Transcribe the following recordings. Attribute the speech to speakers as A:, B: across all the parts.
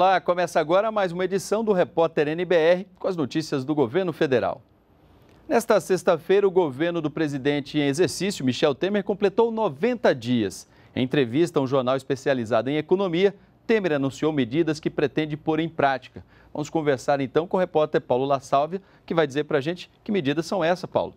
A: Olá, começa agora mais uma edição do Repórter NBR com as notícias do governo federal. Nesta sexta-feira, o governo do presidente em exercício, Michel Temer, completou 90 dias. Em entrevista a um jornal especializado em economia, Temer anunciou medidas que pretende pôr em prática. Vamos conversar então com o repórter Paulo La Salvia, que vai dizer para a gente que medidas são essas, Paulo.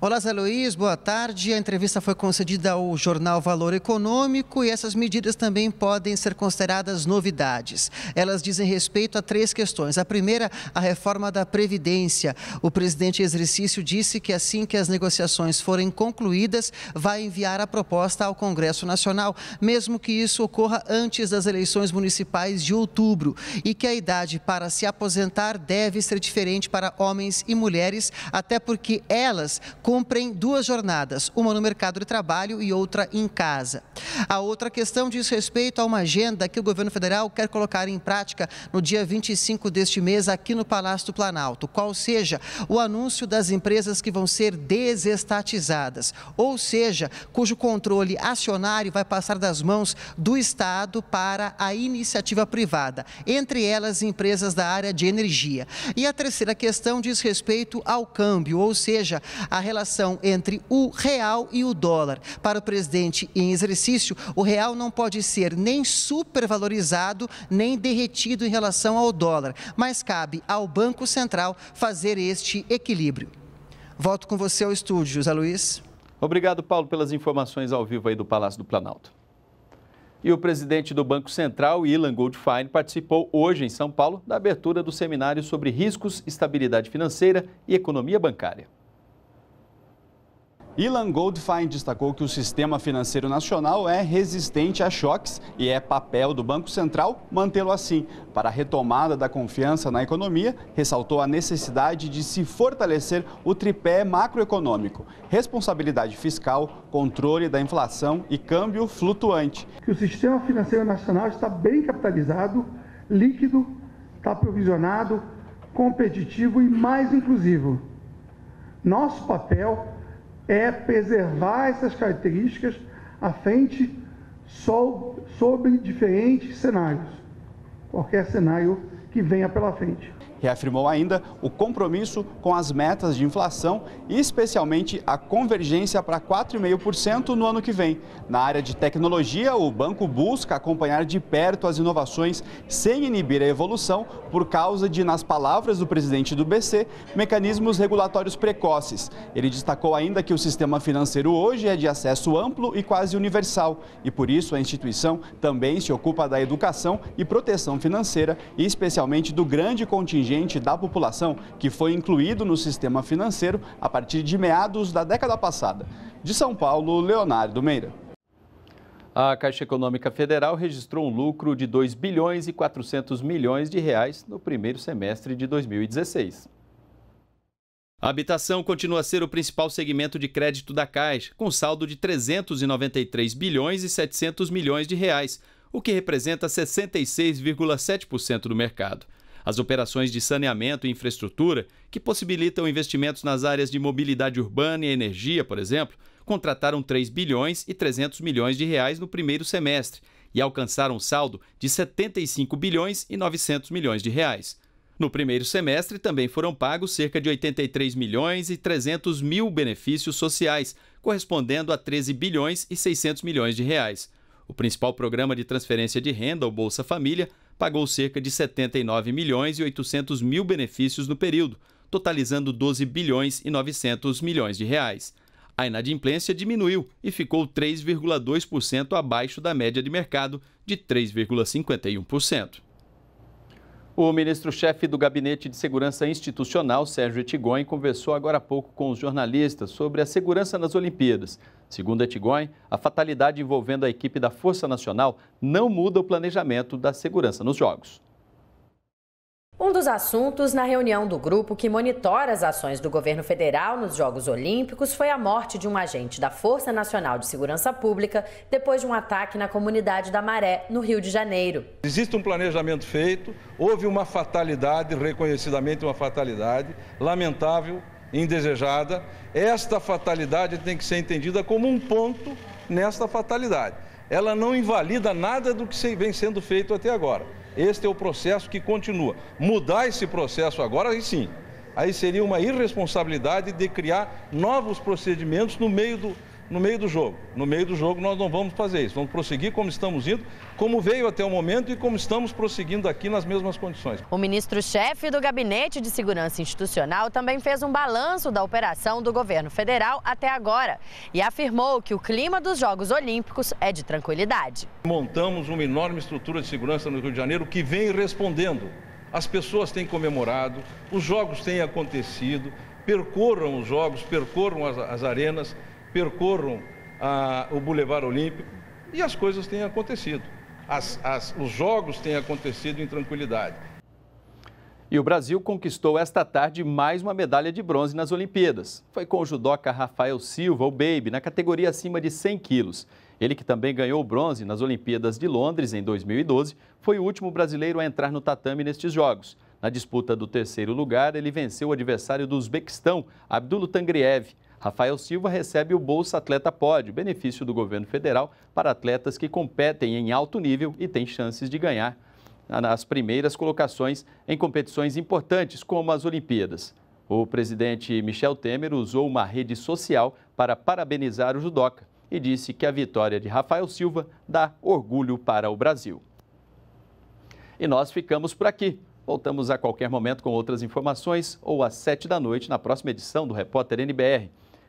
B: Olá, Zé Luiz, boa tarde. A entrevista foi concedida ao jornal Valor Econômico e essas medidas também podem ser consideradas novidades. Elas dizem respeito a três questões. A primeira, a reforma da Previdência. O presidente em exercício disse que assim que as negociações forem concluídas, vai enviar a proposta ao Congresso Nacional, mesmo que isso ocorra antes das eleições municipais de outubro, e que a idade para se aposentar deve ser diferente para homens e mulheres, até porque elas cumprem duas jornadas, uma no mercado de trabalho e outra em casa. A outra questão diz respeito a uma agenda que o governo federal quer colocar em prática no dia 25 deste mês aqui no Palácio do Planalto, qual seja o anúncio das empresas que vão ser desestatizadas, ou seja, cujo controle acionário vai passar das mãos do Estado para a iniciativa privada, entre elas empresas da área de energia. E a terceira questão diz respeito ao câmbio, ou seja, a relação relação entre o real e o dólar. Para o presidente em exercício, o real não pode ser nem supervalorizado, nem derretido em relação ao dólar, mas cabe ao Banco Central fazer este equilíbrio. Volto com você ao estúdio, José Luiz.
A: Obrigado, Paulo, pelas informações ao vivo aí do Palácio do Planalto. E o presidente do Banco Central, Ilan Goldfein, participou hoje em São Paulo da abertura do seminário sobre riscos, estabilidade financeira e economia bancária.
C: Ilan Goldfein destacou que o sistema financeiro nacional é resistente a choques e é papel do Banco Central mantê-lo assim. Para a retomada da confiança na economia, ressaltou a necessidade de se fortalecer o tripé macroeconômico: responsabilidade fiscal, controle da inflação e câmbio flutuante. Que o sistema financeiro nacional está bem capitalizado, líquido, está aprovisionado, competitivo e mais inclusivo. Nosso papel é preservar essas características à frente sobre diferentes cenários, qualquer cenário que venha pela frente. Reafirmou ainda o compromisso com as metas de inflação e especialmente a convergência para 4,5% no ano que vem. Na área de tecnologia, o banco busca acompanhar de perto as inovações sem inibir a evolução por causa de, nas palavras do presidente do BC, mecanismos regulatórios precoces. Ele destacou ainda que o sistema financeiro hoje é de acesso amplo e quase universal e por isso a instituição também se ocupa da educação e proteção financeira e especialmente do grande contingente contingente da população que foi incluído no sistema financeiro a partir de meados da década passada. De São Paulo, Leonardo Meira.
A: A Caixa Econômica Federal registrou um lucro de 2 bilhões e 400 milhões de reais no primeiro semestre de 2016. A habitação continua a ser o principal segmento de crédito da Caixa, com saldo de 393 bilhões e 700 milhões de reais, o que representa 66,7% do mercado. As operações de saneamento e infraestrutura, que possibilitam investimentos nas áreas de mobilidade urbana e energia, por exemplo, contrataram 3 bilhões e 300 milhões de reais no primeiro semestre e alcançaram um saldo de 75 bilhões e 900 milhões de reais. No primeiro semestre, também foram pagos cerca de 83 milhões e 300 mil benefícios sociais, correspondendo a 13 bilhões e 600 milhões de reais. O principal programa de transferência de renda, o Bolsa Família, pagou cerca de 79 milhões e 800 mil benefícios no período, totalizando 12 bilhões e 900 milhões de reais. A inadimplência diminuiu e ficou 3,2% abaixo da média de mercado de 3,51%. O ministro-chefe do Gabinete de Segurança Institucional, Sérgio Etigoin, conversou agora há pouco com os jornalistas sobre a segurança nas Olimpíadas. Segundo Etigoin, a fatalidade envolvendo a equipe da Força Nacional não muda o planejamento da segurança nos Jogos.
B: Um dos assuntos na reunião do grupo que monitora as ações do governo federal nos Jogos Olímpicos foi a morte de um agente da Força Nacional de Segurança Pública depois de um ataque na comunidade da Maré, no Rio de Janeiro.
D: Existe um planejamento feito, houve uma fatalidade, reconhecidamente uma fatalidade, lamentável, indesejada. Esta fatalidade tem que ser entendida como um ponto nesta fatalidade. Ela não invalida nada do que vem sendo feito até agora. Este é o processo que continua. Mudar esse processo agora, aí sim. Aí seria uma irresponsabilidade de criar novos procedimentos no meio do, no meio do jogo. No meio do jogo nós não vamos fazer isso. Vamos prosseguir como estamos indo, como veio até o momento e como estamos prosseguindo aqui nas mesmas condições.
B: O ministro-chefe do Gabinete de Segurança Institucional também fez um balanço da operação do governo federal até agora e afirmou que o clima dos Jogos Olímpicos é de tranquilidade.
D: Montamos uma enorme estrutura de segurança no Rio de Janeiro que vem respondendo. As pessoas têm comemorado, os jogos têm acontecido, percorram os jogos, percorram as, as arenas, percorram a, ah, o Boulevard Olímpico e as coisas têm acontecido. As, as, os jogos têm acontecido em tranquilidade.
A: E o Brasil conquistou esta tarde mais uma medalha de bronze nas Olimpíadas. Foi com o judoca Rafael Silva, o Baby, na categoria acima de 100 quilos. Ele que também ganhou bronze nas Olimpíadas de Londres em 2012, foi o último brasileiro a entrar no tatame nestes jogos. Na disputa do terceiro lugar, ele venceu o adversário do Uzbequistão, Abdul Tangriev. Rafael Silva recebe o Bolsa Atleta Pode, benefício do governo federal para atletas que competem em alto nível e têm chances de ganhar as primeiras colocações em competições importantes, como as Olimpíadas. O presidente Michel Temer usou uma rede social para parabenizar o judoca e disse que a vitória de Rafael Silva dá orgulho para o Brasil. E nós ficamos por aqui. Voltamos a qualquer momento com outras informações ou às sete da noite na próxima edição do Repórter NBR.